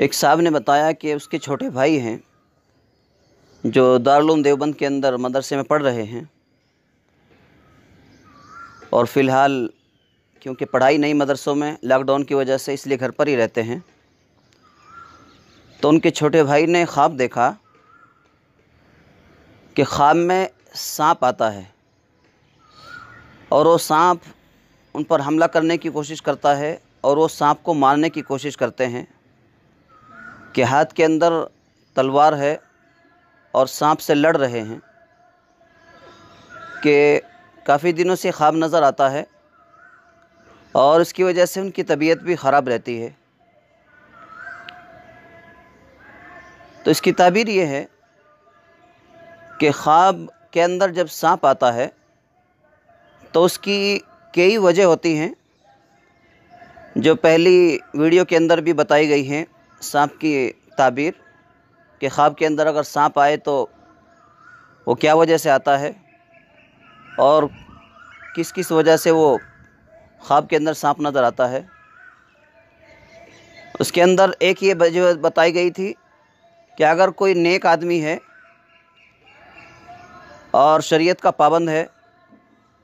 एक साहब ने बताया कि उसके छोटे भाई हैं जो दारुलूम देवबंद के अंदर मदरसे में पढ़ रहे हैं और फ़िलहाल क्योंकि पढ़ाई नहीं मदरसों में लॉकडाउन की वजह से इसलिए घर पर ही रहते हैं तो उनके छोटे भाई ने ख्वाब देखा कि ख्वाब में सांप आता है और वो सांप उन पर हमला करने की कोशिश करता है और वो सांप को मारने की कोशिश करते हैं कि हाथ के अंदर तलवार है और सांप से लड़ रहे हैं कि काफ़ी दिनों से ख्वाब नज़र आता है और उसकी वजह से उनकी तबीयत भी ख़राब रहती है तो इसकी ताबीर ये है कि ख्वाब के अंदर जब सांप आता है तो उसकी कई वजह होती हैं जो पहली वीडियो के अंदर भी बताई गई हैं सांप की ताबीर कि ख्वाब के अंदर अगर सांप आए तो वो क्या वजह से आता है और किस किस वजह से वो ख्वाब के अंदर सांप नज़र आता है उसके अंदर एक ये वजह बताई गई थी कि अगर कोई नेक आदमी है और शरीयत का पाबंद है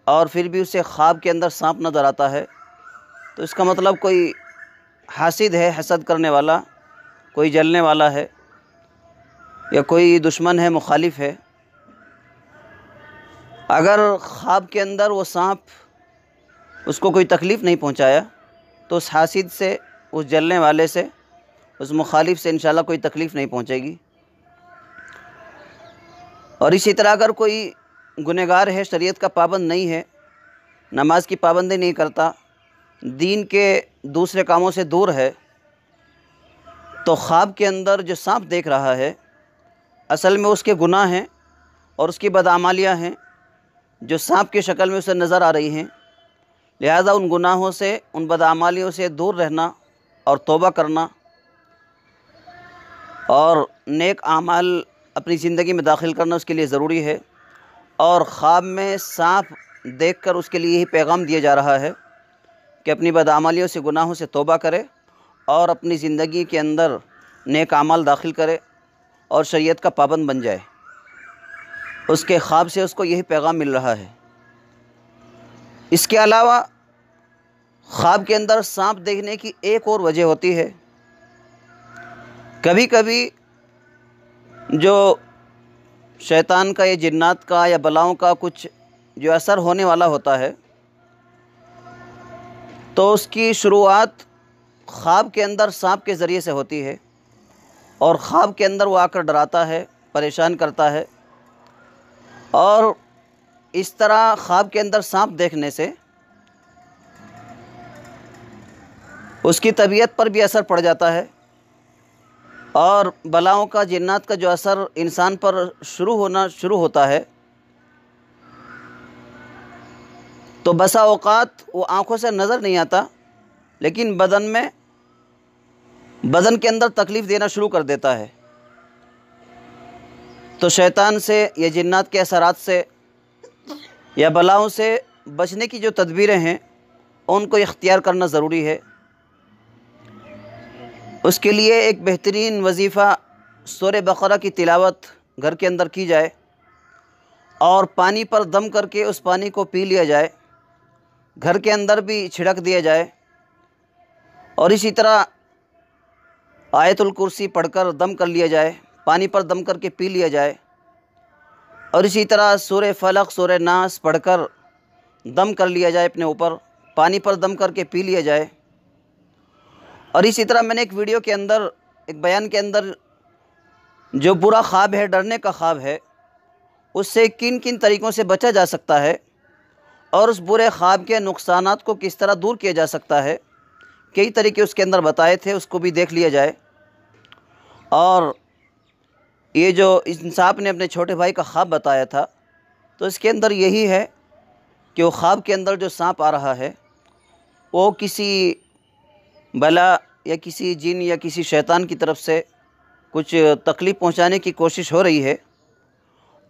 और फिर भी उसे ख्वाब के अंदर सांप नज़र आता है तो इसका मतलब कोई हासिद है हसद करने वाला कोई जलने वाला है या कोई दुश्मन है मुखालिफ है अगर ख्वाब के अंदर वो सांप उसको कोई तकलीफ़ नहीं पहुंचाया तो उस हासिद से उस जलने वाले से उस मुखालिफ से इन कोई तकलीफ़ नहीं पहुंचेगी और इसी तरह अगर कोई गुनहगार है शरीयत का पाबंद नहीं है नमाज की पाबंदी नहीं करता दीन के दूसरे कामों से दूर है तो ख्वाब के अंदर जो सांप देख रहा है असल में उसके गुनाह हैं और उसकी बदामालियाँ हैं जो सांप की शक्ल में उसे नज़र आ रही हैं लिहाजा उन गुनाहों से उन बदामालियों से दूर रहना और तोबा करना और नेक आमाल अपनी ज़िंदगी में दाखिल करना उसके लिए ज़रूरी है और ख़्वाब में सांप देखकर उसके लिए ही पैगाम दिया जा रहा है कि अपनी बदामालियों से गुनाहों से तोबा करे और अपनी ज़िंदगी के अंदर नेक अमाल दाखिल करे और शरीयत का पाबंद बन जाए उसके ख्वाब से उसको यही पैगाम मिल रहा है इसके अलावा ख्वाब के अंदर सांप देखने की एक और वजह होती है कभी कभी जो शैतान का या जिन्नात का या बलाओं का कुछ जो असर होने वाला होता है तो उसकी शुरुआत ख्वाब के अंदर सांप के ज़रिए से होती है और ख्वाब के अंदर वो आकर डराता है परेशान करता है और इस तरह ख्वाब के अंदर सांप देखने से उसकी तबीयत पर भी असर पड़ जाता है और बलाओं का जिन्नात का जो असर इंसान पर शुरू होना शुरू होता है तो बसा अवकात वो आँखों से नज़र नहीं आता लेकिन बदन में बदन के अंदर तकलीफ़ देना शुरू कर देता है तो शैतान से या जन्नात के असरात से या बलाओं से बचने की जो तदबीरें हैं उनको इख्तियार करना ज़रूरी है उसके लिए एक बेहतरीन वजीफ़ा शोर बकरा की तिलावत घर के अंदर की जाए और पानी पर दम करके उस पानी को पी लिया जाए घर के अंदर भी छिड़क दिया जाए और इसी तरह आयतुल कुर्सी पढ़कर दम कर लिया जाए पानी पर दम करके पी लिया जाए और इसी तरह सूर्य फलक सूर्य नास पढ़कर दम कर लिया जाए अपने ऊपर पानी पर दम करके पी लिया जाए और इसी तरह मैंने एक वीडियो के अंदर एक बयान के अंदर जो बुरा ख्वाब है डरने का ख्वाब है उससे किन किन तरीक़ों से बचा जा सकता है और उस बुरे ख्वाब के नुकसान को किस तरह दूर किया जा सकता है कई तरीके उसके अंदर बताए थे उसको भी देख लिया जाए और ये जो इंसाफ ने अपने छोटे भाई का ख्वाब बताया था तो इसके अंदर यही है कि वो ख्वाब के अंदर जो सांप आ रहा है वो किसी बला या किसी जिन या किसी शैतान की तरफ से कुछ तकलीफ़ पहुंचाने की कोशिश हो रही है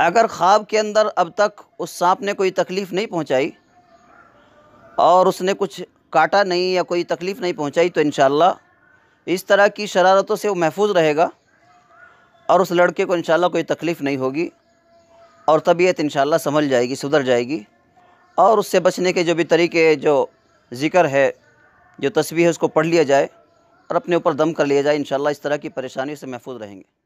अगर ख्वाब के अंदर अब तक उस सांप ने कोई तकलीफ़ नहीं पहुंचाई और उसने कुछ काटा नहीं या कोई तकलीफ़ नहीं पहुंचाई तो इन इस तरह की शरारतों से वो महफूज रहेगा और उस लड़के को इन कोई तकलीफ़ नहीं होगी और तबीयत इन संभल जाएगी सुधर जाएगी और उससे बचने के जो भी तरीके जो ज़िक्र है जो तस्वीर है उसको पढ़ लिया जाए और अपने ऊपर दम कर लिया जाए इन इस तरह की परेशानियों से महफूज रहेंगे